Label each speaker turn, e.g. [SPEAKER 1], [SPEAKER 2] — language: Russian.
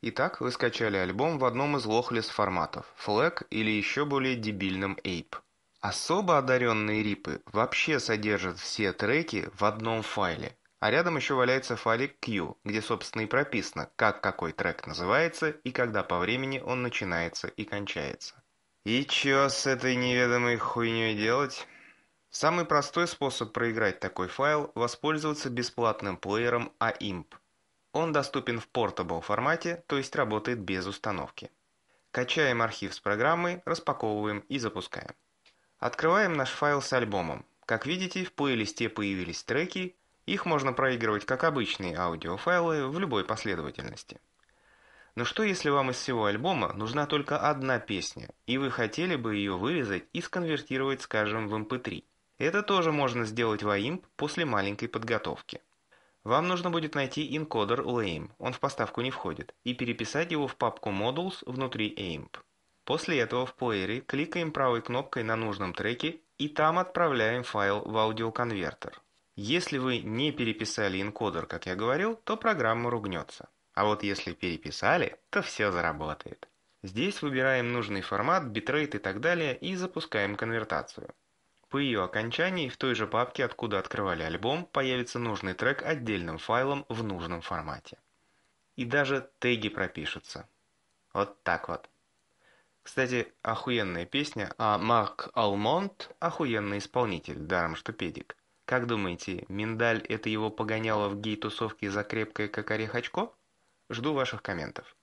[SPEAKER 1] Итак, вы скачали альбом в одном из лохлес форматов – FLAC или еще более дебильном APE. Особо одаренные рипы вообще содержат все треки в одном файле, а рядом еще валяется файлик Q, где собственно и прописано, как какой трек называется и когда по времени он начинается и кончается. И чё с этой неведомой хуйней делать? Самый простой способ проиграть такой файл – воспользоваться бесплатным плеером AIMP – он доступен в Portable формате, то есть работает без установки. Качаем архив с программы, распаковываем и запускаем. Открываем наш файл с альбомом. Как видите, в плейлисте появились треки, их можно проигрывать как обычные аудиофайлы в любой последовательности. Но что если вам из всего альбома нужна только одна песня, и вы хотели бы ее вырезать и сконвертировать, скажем, в MP3? Эм Это тоже можно сделать в AIMP после маленькой подготовки. Вам нужно будет найти инкодер LAME, он в поставку не входит, и переписать его в папку Modules внутри AIMP. После этого в плеере кликаем правой кнопкой на нужном треке и там отправляем файл в аудиоконвертер. Если вы не переписали инкодер, как я говорил, то программа ругнется. А вот если переписали, то все заработает. Здесь выбираем нужный формат, битрейт и так далее и запускаем конвертацию. По ее окончании в той же папке, откуда открывали альбом, появится нужный трек отдельным файлом в нужном формате. И даже теги пропишутся. Вот так вот. Кстати, охуенная песня, а Марк Алмонт – охуенный исполнитель, даром что педик. Как думаете, миндаль – это его погоняло в гей-тусовке за крепкое, как орех очко? Жду ваших комментов.